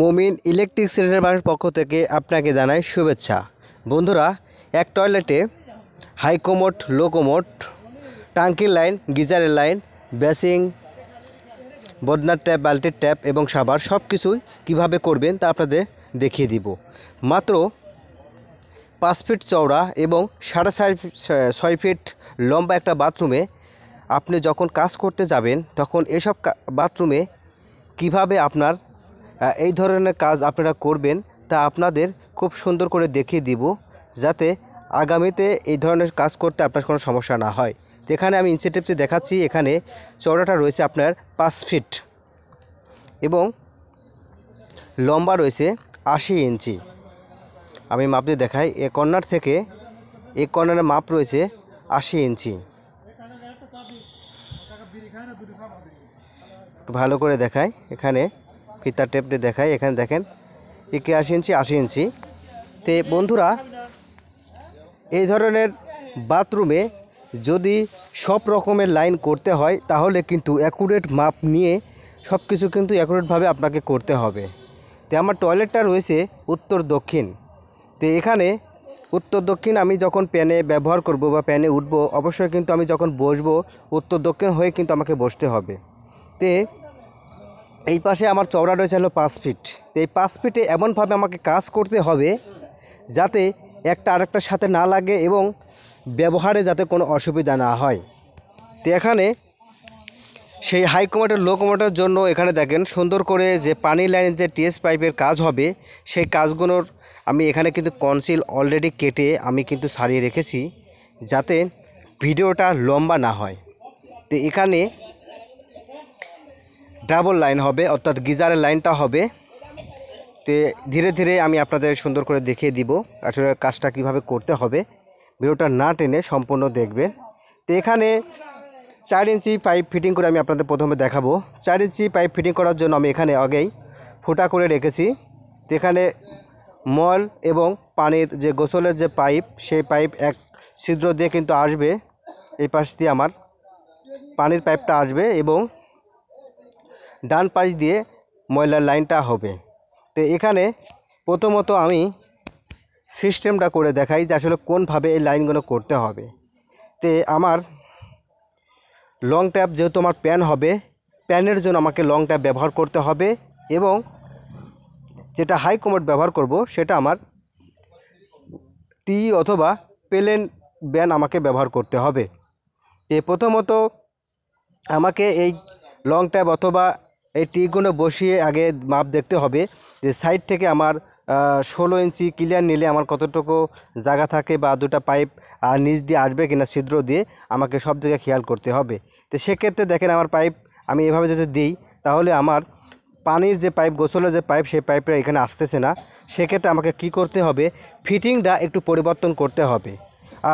মোমিন electric cylinder পক্ষ থেকে আপনাকে জানাই শুভেচ্ছা বন্ধুরা এক টয়লেটে হাইকোমোট লোকোমোট টাঙ্কির লাইন গিজারের লাইন ব্যাসিং বদনার ট্যাপ বালতির ট্যাপ এবং সাবার সব কিছুই কীভাবে করবেন তা আপনাদের দেখিয়ে দিব মাত্র পাঁচ ফিট চওড়া এবং সাড়ে ছয় ফিট লম্বা একটা বাথরুমে আপনি যখন কাজ করতে যাবেন তখন এসব বাথরুমে কিভাবে আপনার এই ধরনের কাজ আপনারা করবেন তা আপনাদের খুব সুন্দর করে দেখিয়ে দিব যাতে আগামীতে এই ধরনের কাজ করতে আপনার কোনো সমস্যা না হয় এখানে আমি ইনসেটিভটি দেখাচ্ছি এখানে চওড়াটা রয়েছে আপনার পাঁচ ফিট এবং লম্বা রয়েছে আশি ইঞ্চি আমি মাপ দিয়ে দেখাই এ কর্নার থেকে এ কর্নারের মাপ রয়েছে আশি ইঞ্চি ভালো করে দেখায় এখানে ফিতার টেপটে দেখাই এখানে দেখেন একাশি ইঞ্চি আশি ইঞ্চি তে বন্ধুরা এই ধরনের বাথরুমে যদি সব রকমের লাইন করতে হয় তাহলে কিন্তু অ্যাকুরেট মাপ নিয়ে সব কিছু কিন্তু অ্যাকুরেটভাবে আপনাকে করতে হবে তে আমার টয়লেটটা রয়েছে উত্তর দক্ষিণ তে এখানে উত্তর দক্ষিণ আমি যখন প্যানে ব্যবহার করব বা প্যানে উঠব অবশ্যই কিন্তু আমি যখন বসবো উত্তর দক্ষিণ হয়ে কিন্তু আমাকে বসতে হবে তে এই পাশে আমার চওড়া রয়েছে হলো পাঁচ ফিট তো এই পাঁচ ফিটে এমনভাবে আমাকে কাজ করতে হবে যাতে একটা আরেকটার সাথে না লাগে এবং ব্যবহারে যাতে কোনো অসুবিধা না হয় তো এখানে সেই হাই কমাটার লো কমাটার জন্য এখানে দেখেন সুন্দর করে যে পানি লাইনের যে টিএস পাইপের কাজ হবে সেই কাজগুলোর আমি এখানে কিন্তু কনসিল অলরেডি কেটে আমি কিন্তু সারিয়ে রেখেছি যাতে ভিডিওটা লম্বা না হয় তো এখানে ডাবল লাইন হবে অর্থাৎ গিজারের লাইনটা হবে তে ধীরে ধীরে আমি আপনাদের সুন্দর করে দেখিয়ে দিব আসলে কাজটা কিভাবে করতে হবে ভিডিওটা না টেনে সম্পূর্ণ দেখবেন তো এখানে চার ইঞ্চি পাইপ ফিটিং করে আমি আপনাদের প্রথমে দেখাবো চার ইঞ্চি পাইপ ফিটিং করার জন্য আমি এখানে আগেই ফুটা করে রেখেছি তো এখানে মল এবং পানির যে গোসলের যে পাইপ সেই পাইপ এক ছিদ্র দিয়ে কিন্তু আসবে এই পাশ দিয়ে আমার পানির পাইপটা আসবে এবং ডান পাশ দিয়ে ময়লার লাইনটা হবে তো এখানে প্রথমত আমি সিস্টেমটা করে দেখাই যে আসলে কোনভাবে এই লাইনগুলো করতে হবে তে আমার লং ট্যাপ যেহেতু আমার প্যান হবে প্যানের জন্য আমাকে লং ট্যাপ ব্যবহার করতে হবে এবং যেটা হাই কমোড ব্যবহার করব সেটা আমার টি অথবা পেলেন ব্যান আমাকে ব্যবহার করতে হবে এ প্রথমত আমাকে এই লং ট্যাপ অথবা এই টিকগুলো বসিয়ে আগে মাপ দেখতে হবে যে সাইড থেকে আমার ষোলো ইঞ্চি ক্লিয়ার নিলে আমার কতটুকু জায়গা থাকে বা দুটা পাইপ আর নিচ দিয়ে আসবে কিনা ছিদ্র দিয়ে আমাকে সব জায়গায় খেয়াল করতে হবে তো সেক্ষেত্রে দেখেন আমার পাইপ আমি এভাবে যদি দিই তাহলে আমার পানির যে পাইপ গোসলের যে পাইপ সেই পাইপটা এখানে আসতেছে না সেক্ষেত্রে আমাকে কি করতে হবে ফিটিংটা একটু পরিবর্তন করতে হবে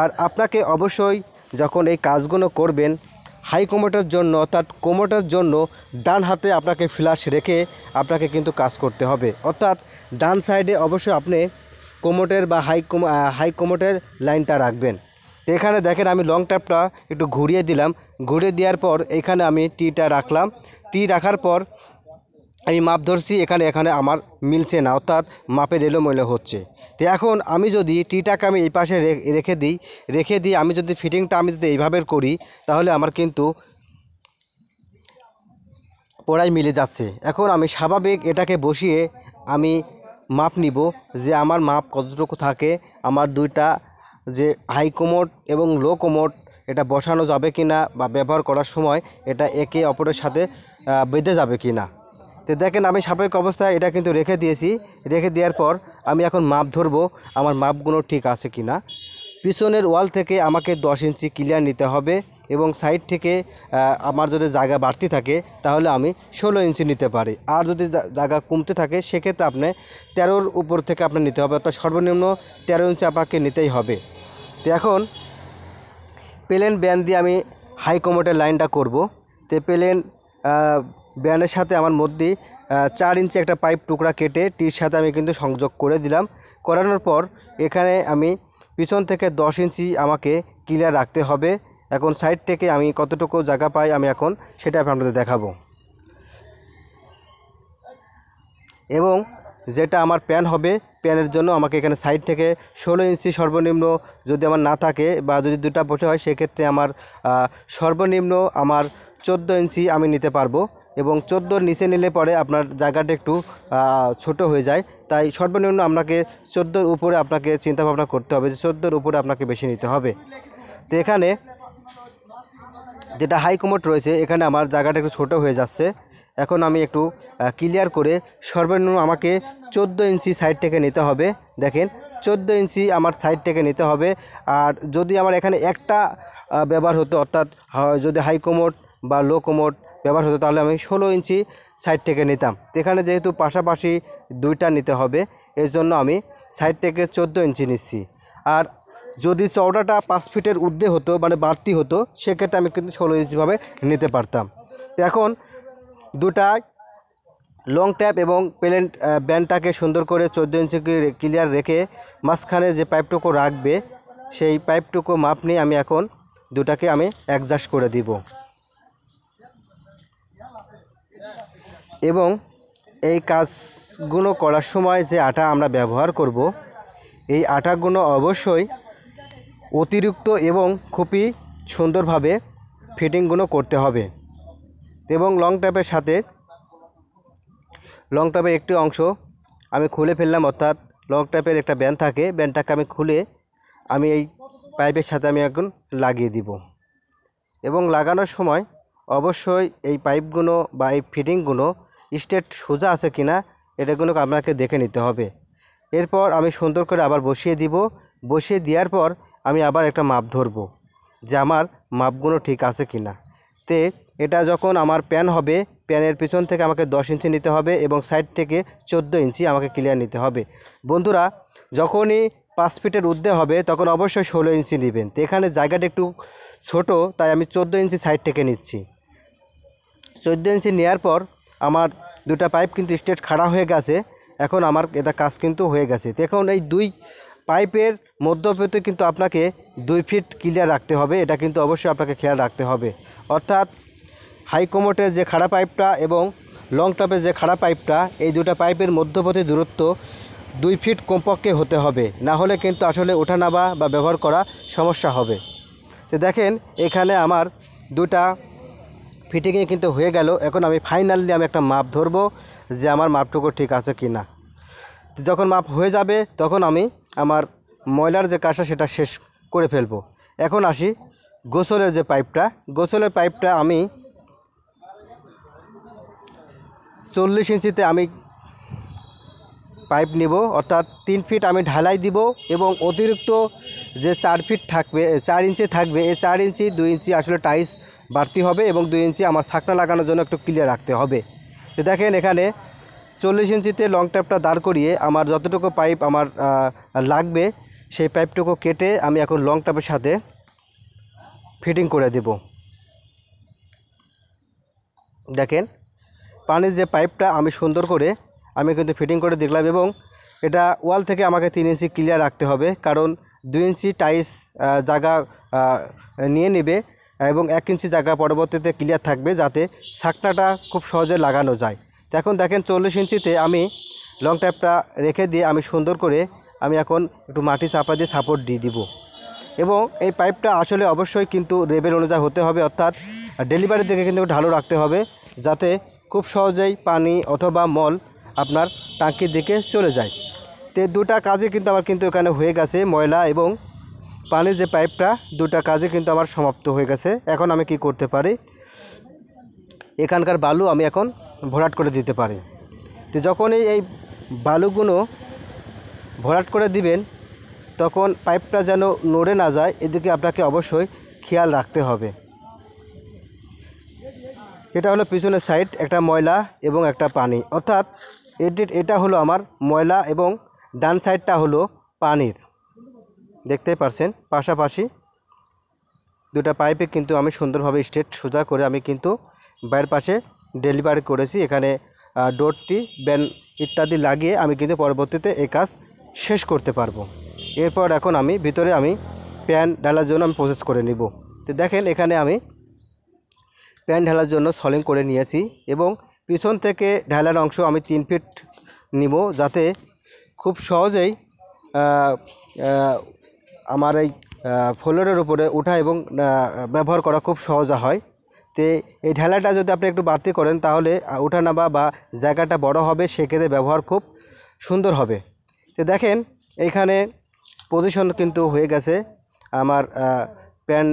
আর আপনাকে অবশ্যই যখন এই কাজগুলো করবেন হাই কোমোটার জন্য অর্থাৎ কোমোটার জন্য ডান হাতে আপনাকে ফ্ল্যাশ রেখে আপনাকে কিন্তু কাজ করতে হবে অর্থাৎ ডান সাইডে অবশ্যই আপনি কোমোটের বা হাই কোম হাই কোমোটের লাইনটা রাখবেন এখানে দেখেন আমি লং ট্যাপটা একটু ঘুরিয়ে দিলাম ঘুরিয়ে দেওয়ার পর এখানে আমি টিটা রাখলাম টি রাখার পর আমি মাপ ধরছি এখানে এখানে আমার মিলছে না অর্থাৎ মাপে এলোমেলো হচ্ছে তো এখন আমি যদি টিটাকে আমি এই পাশে রেখে দিই রেখে দিই আমি যদি ফিটিংটা আমি যদি এইভাবে করি তাহলে আমার কিন্তু পড়াই মিলে যাচ্ছে এখন আমি স্বাভাবিক এটাকে বসিয়ে আমি মাপ নিব যে আমার মাপ কতটুকু থাকে আমার দুইটা যে হাই কোমোট এবং লো কোমোট এটা বসানো যাবে কি না বা ব্যবহার করার সময় এটা একে অপরের সাথে বেঁধে যাবে কিনা না তো দেখেন আমি স্বাভাবিক অবস্থায় এটা কিন্তু রেখে দিয়েছি রেখে দেওয়ার পর আমি এখন মাপ ধরবো আমার মাপগুলো ঠিক আছে কি না পিছনের ওয়াল থেকে আমাকে দশ ইঞ্চি ক্লিয়ার নিতে হবে এবং সাইড থেকে আমার যদি জায়গা বাড়তি থাকে তাহলে আমি ষোলো ইঞ্চি নিতে পারি আর যদি জায়গা কমতে থাকে সেক্ষেত্রে আপনি তেরোর উপর থেকে আপনি নিতে হবে অর্থাৎ সর্বনিম্ন তেরো ইঞ্চি আপনাকে নিতেই হবে তো এখন প্লেন ব্যান দিয়ে আমি হাই কমোটের লাইনটা করব তো প্লেন ব্যান্ডের সাথে আমার মধ্যে চার ইঞ্চি একটা পাইপ টুকরা কেটে টির সাথে আমি কিন্তু সংযোগ করে দিলাম করানোর পর এখানে আমি পিছন থেকে দশ ইঞ্চি আমাকে ক্লিয়ার রাখতে হবে এখন সাইড থেকে আমি কতটুকু জায়গা পাই আমি এখন সেটা আপনাদের দেখাবো এবং যেটা আমার প্যান হবে প্যানের জন্য আমাকে এখানে সাইড থেকে ষোলো ইঞ্চি সর্বনিম্ন যদি আমার না থাকে বা যদি দুটা বসে হয় সেক্ষেত্রে আমার সর্বনিম্ন আমার চোদ্দো ইঞ্চি আমি নিতে পারবো এবং চোদ্দোর নিচে নিলে পরে আপনার জায়গাটা একটু ছোট হয়ে যায় তাই সর্বনিম্ন আপনাকে চোদ্দোর উপরে আপনাকে চিন্তাভাবনা করতে হবে যে চোদ্দোর উপরে আপনাকে বেশি নিতে হবে তো এখানে যেটা হাইকমোট রয়েছে এখানে আমার জায়গাটা একটু ছোটো হয়ে যাচ্ছে এখন আমি একটু ক্লিয়ার করে সর্বনিম্ন আমাকে চোদ্দো ইঞ্চি সাইড থেকে নিতে হবে দেখেন চোদ্দো ইঞ্চি আমার সাইড থেকে নিতে হবে আর যদি আমার এখানে একটা ব্যবহার হতো অর্থাৎ যদি হাইকমোট বা লো কোমোট ব্যবহার হতো তাহলে আমি ষোলো ইঞ্চি সাইড থেকে নিতাম এখানে যেহেতু পাশাপাশি দুইটা নিতে হবে এর জন্য আমি সাইড থেকে চোদ্দো ইঞ্চি নিচ্ছি আর যদি চওড়াটা পাঁচ ফিটের উর্ধে হতো মানে বাড়তি হতো সেক্ষেত্রে আমি কিন্তু ষোলো ইঞ্চিভাবে নিতে পারতাম এখন দুটায় লং ট্যাপ এবং প্লেন ব্যান্ডটাকে সুন্দর করে চোদ্দো ইঞ্চি ক্লিয়ার রেখে মাঝখানে যে পাইপটুকু রাখবে সেই পাইপটুকু মাপ নিয়ে আমি এখন দুটাকে আমি অ্যাডজাস্ট করে দিব এবং এই কাজগুলো করার সময় যে আটা আমরা ব্যবহার করব এই আটাগুলো অবশ্যই অতিরিক্ত এবং খুবই সুন্দরভাবে ফিটিংগুলো করতে হবে এবং লং ট্যাপের সাথে লং ট্যাপের একটি অংশ আমি খুলে ফেললাম অর্থাৎ লং ট্যাপের একটা ব্যান্ড থাকে ব্যান্ডটাকে আমি খুলে আমি এই পাইপের সাথে আমি এখন লাগিয়ে দিব এবং লাগানোর সময় অবশ্যই এই পাইপগুলো বা এই ফিটিংগুলো স্টেট সোজা আছে কিনা এটাগুলো আপনাকে দেখে নিতে হবে এরপর আমি সুন্দর করে আবার বসিয়ে দিব বসিয়ে দেওয়ার পর আমি আবার একটা মাপ ধরব যে আমার মাপগুলো ঠিক আছে কি না তে এটা যখন আমার প্যান হবে প্যানের পিছন থেকে আমাকে দশ ইঞ্চি নিতে হবে এবং সাইড থেকে চোদ্দো ইঞ্চি আমাকে ক্লিয়ার নিতে হবে বন্ধুরা যখনই পাঁচ ফিটের উদ্দে হবে তখন অবশ্যই ষোলো ইঞ্চি নেবেন তো এখানে জায়গাটা একটু ছোট তাই আমি চোদ্দো ইঞ্চি সাইড থেকে নিচ্ছি চোদ্দো ইঞ্চি নেওয়ার পর আমার দুটা পাইপ কিন্তু স্টেট খাড়া হয়ে গেছে এখন আমার এটা কাজ কিন্তু হয়ে গেছে এখন এই দুই পাইপের মধ্যপেতে কিন্তু আপনাকে দুই ফিট ক্লিয়ার রাখতে হবে এটা কিন্তু অবশ্যই আপনাকে খেয়াল রাখতে হবে অর্থাৎ হাইকোমোটের যে খাড়া পাইপটা এবং লং টপের যে খাড়া পাইপটা এই দুটা পাইপের মধ্যপথে দূরত্ব দুই ফিট কমপক্ষে হতে হবে না হলে কিন্তু আসলে ওঠা নামা বা ব্যবহার করা সমস্যা হবে তো দেখেন এখানে আমার দুটা ফিটিংয়ে কিন্তু হয়ে গেল এখন আমি ফাইনালি আমি একটা মাপ ধরব যে আমার মাপটুকু ঠিক আছে কি না যখন মাপ হয়ে যাবে তখন আমি আমার ময়লার যে কাজটা সেটা শেষ করে ফেলবো এখন আসি গোসলের যে পাইপটা গোসলের পাইপটা আমি চল্লিশ ইঞ্চিতে আমি পাইপ নিব অর্থাৎ তিন ফিট আমি ঢালাই দিব এবং অতিরিক্ত যে চার ফিট থাকবে চার ইঞ্চি থাকবে এই চার ইঞ্চি দুই ইঞ্চি আসলে টাইস বাড়তি হবে এবং দুই ইঞ্চি আমার ছাকনা লাগানোর জন্য একটু ক্লিয়ার রাখতে হবে তো দেখেন এখানে চল্লিশ ইঞ্চিতে লং ট্যাপটা দাঁড় করিয়ে আমার যতটুকু পাইপ আমার লাগবে সেই পাইপটুকু কেটে আমি এখন লং ট্যাপের সাথে ফিটিং করে দেব দেখেন পানির যে পাইপটা আমি সুন্দর করে আমি কিন্তু ফিটিং করে দেখলাম এবং এটা ওয়াল থেকে আমাকে তিন ইঞ্চি ক্লিয়ার রাখতে হবে কারণ দুই ইঞ্চি টাইস জায়গা নিয়ে নেবে এবং এক ইঞ্চি জায়গা পরবর্তীতে ক্লিয়ার থাকবে যাতে শাকটাটা খুব সহজে লাগানো যায় তো এখন দেখেন চল্লিশ ইঞ্চিতে আমি লং ট্যাপটা রেখে দিয়ে আমি সুন্দর করে আমি এখন একটু মাটি চাপা দিয়ে সাপোর্ট দিয়ে দিব এবং এই পাইপটা আসলে অবশ্যই কিন্তু রেবেল অনুযায়ী হতে হবে অর্থাৎ ডেলিভারি থেকে কিন্তু ঢালু রাখতে হবে যাতে খুব সহজেই পানি অথবা মল আপনার টাঙ্কির দিকে চলে যায় তো দুটা কাজে কিন্তু আমার কিন্তু এখানে হয়ে গেছে ময়লা এবং পানি যে পাইপটা দুটা কাজে কিন্তু আমার সমাপ্ত হয়ে গেছে এখন আমি কি করতে পারি এখানকার বালু আমি এখন ভরাট করে দিতে পারি তো যখন এই বালুগুলো ভরাট করে দিবেন তখন পাইপটা যেন নড়ে না যায় এদিকে আপনাকে অবশ্যই খেয়াল রাখতে হবে এটা হলো পিছনের সাইড একটা ময়লা এবং একটা পানি অর্থাৎ এটি এটা হলো আমার ময়লা এবং ডান সাইডটা হলো পানির দেখতে পারছেন পাশাপাশি দুটা পাইপে কিন্তু আমি সুন্দরভাবে স্ট্রেট সোজা করে আমি কিন্তু বাইর পাশে ডেলিভারি করেছি এখানে ডোরটি ব্যান ইত্যাদি লাগিয়ে আমি কিন্তু পরবর্তীতে এ কাজ শেষ করতে পারবো এরপর এখন আমি ভিতরে আমি প্যান ঢালার জন্য আমি প্রসেস করে নিব তো দেখেন এখানে আমি প্যান ঢালার জন্য সলিং করে নিয়েছি এবং পিছন থেকে ঢালার অংশ আমি তিন ফিট নিব যাতে খুব সহজেই আমার এই ফোলোরের উপরে ওঠা এবং ব্যবহার করা খুব সহজা হয় তে এই ঢেলাটা যদি আপনি একটু বাড়তি করেন তাহলে ওঠা নামা বা জায়গাটা বড় হবে সেক্ষেত্রে ব্যবহার খুব সুন্দর হবে তো দেখেন এইখানে পজিশন কিন্তু হয়ে গেছে আমার প্যান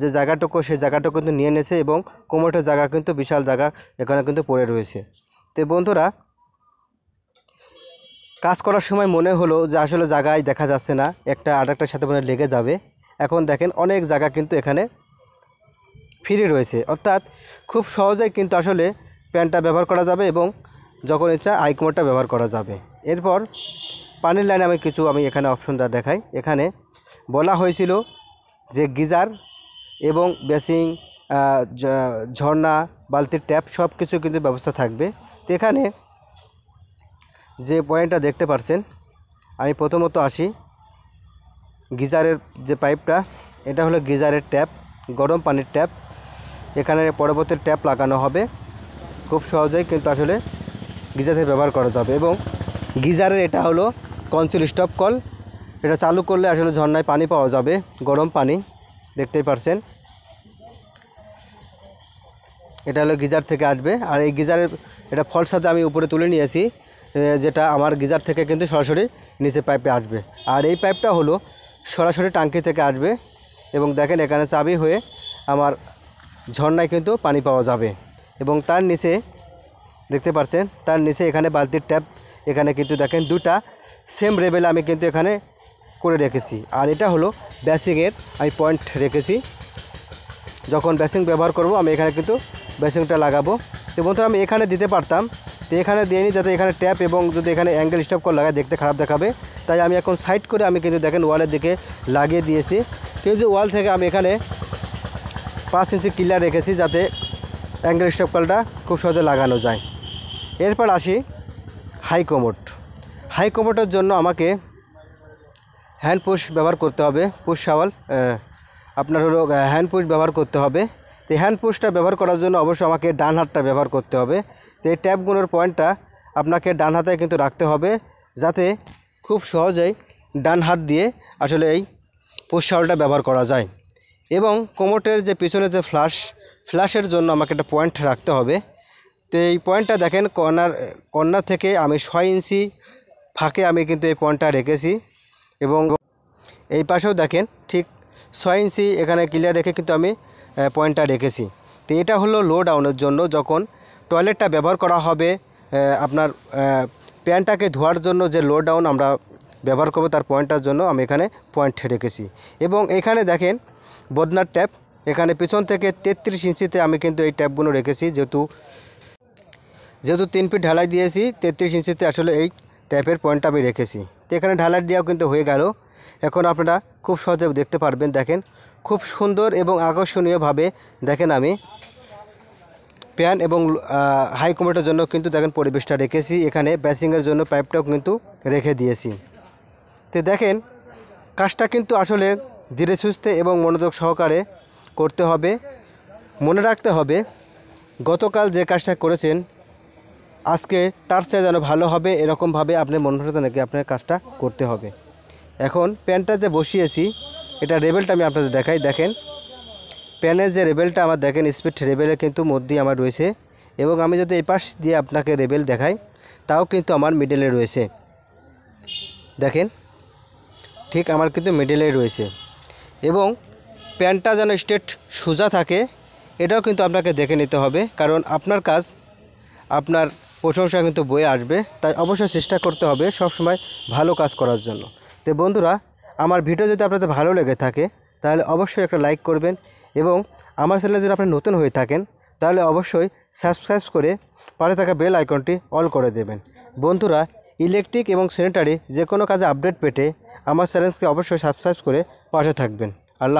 যে জায়গাটুকু সেই জায়গাটুকু কিন্তু নিয়ে নিয়েছে এবং কোমরটার জায়গা কিন্তু বিশাল জায়গা এখানে কিন্তু পড়ে রয়েছে তো বন্ধুরা কাজ করার সময় মনে হলো যে আসলে জায়গায় দেখা যাচ্ছে না একটা আর একটার সাথে মনে লেগে যাবে এখন দেখেন অনেক জায়গা কিন্তু এখানে ফ্রি রয়েছে অর্থাৎ খুব সহজেই কিন্তু আসলে প্যানটা ব্যবহার করা যাবে এবং যখন ইচ্ছা আইকমোডটা ব্যবহার করা যাবে এরপর পানির লাইনে আমি কিছু আমি এখানে অপশনটা দেখাই এখানে বলা হয়েছিল যে গিজার এবং বেসিং ঝর্ণা বালতির ট্যাপ সব কিছু কিন্তু ব্যবস্থা থাকবে তো এখানে যে পয়েন্টটা দেখতে পাচ্ছেন আমি প্রথমত আসি গিজারের যে পাইপটা এটা হলো গিজারের ট্যাপ গরম পানির ট্যাপ এখানে পরবর্তী ট্যাপ লাগানো হবে খুব সহজেই কিন্তু আসলে গিজার থেকে ব্যবহার করা যাবে এবং গিজারের এটা হলো কনসিল স্টপ কল এটা চালু করলে আসলে ঝর্নায় পানি পাওয়া যাবে গরম পানি দেখতেই পারছেন এটা হলো গিজার থেকে আসবে আর এই গিজারের এটা ফল সাথে আমি উপরে তুলে নিয়েছি যেটা আমার গিজার থেকে কিন্তু সরাসরি নিচে পাইপে আসবে আর এই পাইপটা হলো সরাসরি টাঙ্কি থেকে আসবে এবং দেখেন এখানে চাবি হয়ে আমার ঝর্নায় কিন্তু পানি পাওয়া যাবে এবং তার নিচে দেখতে পাচ্ছেন তার নিচে এখানে বালতির ট্যাপ এখানে কিন্তু দেখেন দুটা সেম লেভেলে আমি কিন্তু এখানে করে রেখেছি আর এটা হলো ব্যাসিংয়ের আমি পয়েন্ট রেখেছি যখন ব্যাসিং ব্যবহার করব আমি এখানে কিন্তু ব্যাসিংটা লাগাবো তো বন্ধুরা আমি এখানে দিতে পারতাম তো এখানে নিই যাতে এখানে ট্যাপ এবং যদি এখানে অ্যাঙ্গেল স্টপ কর লাগায় দেখতে খারাপ দেখাবে তাই আমি এখন সাইড করে আমি কিন্তু দেখেন ওয়ালের দিকে লাগিয়ে দিয়েছি কিন্তু ওয়াল থেকে আমি এখানে পাঁচ ইঞ্চি কিলার রেখেছি যাতে অ্যাঙ্গেল স্টপ কলটা খুব সহজে লাগানো যায় এরপর আসি হাই কমোট হাই কমোটের জন্য আমাকে হ্যান্ড পুশ ব্যবহার করতে হবে পুশ সাওয়াল আপনার হলো হ্যান্ড পুশ ব্যবহার করতে হবে তো হ্যান্ড পুশটা ব্যবহার করার জন্য অবশ্যই আমাকে ডান হাতটা ব্যবহার করতে হবে তো এই ট্যাপগুলোর পয়েন্টটা আপনাকে ডান হাতে কিন্তু রাখতে হবে যাতে খুব সহজেই ডান হাত দিয়ে আসলে এই পুশ শাওয়ালটা ব্যবহার করা যায় এবং কোমোটের যে পিছনে যে ফ্লাশ ফ্ল্যাশের জন্য আমাকে একটা পয়েন্ট রাখতে হবে তো এই পয়েন্টটা দেখেন কর্নার কর্নার থেকে আমি ছয় ইঞ্চি ফাঁকে আমি কিন্তু এই পয়েন্টটা রেখেছি এবং এই পাশেও দেখেন ঠিক ছয় ইঞ্চি এখানে ক্লিয়ার রেখে কিন্তু আমি পয়েন্টটা রেখেছি তো এটা হলো লো ডাউনের জন্য যখন টয়লেটটা ব্যবহার করা হবে আপনার প্যান্টটাকে ধোয়ার জন্য যে লো ডাউন আমরা ব্যবহার করবো তার পয়েন্টটার জন্য আমি এখানে পয়েন্ট রেখেছি এবং এখানে দেখেন বদনার ট্যাপ এখানে পিছন থেকে তেত্রিশ ইঞ্চিতে আমি কিন্তু এই ট্যাপগুলো রেখেছি যেহেতু যেহেতু তিন ফিট ঢালাই দিয়েছি তেত্রিশ ইঞ্চিতে আসলে এই ট্যাপের পয়েন্টটা আমি রেখেছি তো এখানে ঢালাই দেওয়াও কিন্তু হয়ে গেল এখন আপনারা খুব সহজে দেখতে পারবেন দেখেন খুব সুন্দর এবং আকর্ষণীয়ভাবে দেখেন আমি প্যান এবং হাই কমেটার জন্য কিন্তু দেখেন পরিবেশটা রেখেছি এখানে ব্যাসিংয়ের জন্য পাইপটাও কিন্তু রেখে দিয়েছি তো দেখেন কাজটা কিন্তু আসলে ধীরে সুস্থে এবং মনোযোগ সহকারে করতে হবে মনে রাখতে হবে গতকাল যে কাজটা করেছেন আজকে তার চেয়ে যেন ভালো হবে এরকমভাবে আপনার মনে হতে নাকি আপনার কাজটা করতে হবে এখন প্যানটাতে যে বসিয়েছি এটা রেবেলটা আমি আপনাদের দেখাই দেখেন প্যানের যে রেবেলটা আমার দেখেন স্পিড রেবেলে কিন্তু মধ্যেই আমার রয়েছে এবং আমি যদি এই পাশ দিয়ে আপনাকে রেবেল দেখাই তাও কিন্তু আমার মিডেলে রয়েছে দেখেন ঠিক আমার কিন্তু মিডেলে রয়েছে এবং প্যানটা যেন স্টেট সোজা থাকে এটাও কিন্তু আপনাকে দেখে নিতে হবে কারণ আপনার কাজ আপনার প্রশংসা কিন্তু বয়ে আসবে তাই অবশ্যই চেষ্টা করতে হবে সব সময় ভালো কাজ করার জন্য তো বন্ধুরা আমার ভিডিও যদি আপনাদের ভালো লেগে থাকে তাহলে অবশ্যই একটা লাইক করবেন এবং আমার চ্যানেলে যদি আপনি নতুন হয়ে থাকেন তাহলে অবশ্যই সাবস্ক্রাইব করে পাড়ে থাকা বেল আইকনটি অল করে দেবেন বন্ধুরা ইলেকট্রিক এবং স্যানিটারি যে কোনো কাজে আপডেট পেতে আমার চ্যানেলকে অবশ্যই সাবস্ক্রাইব করে পাশে থাকবেন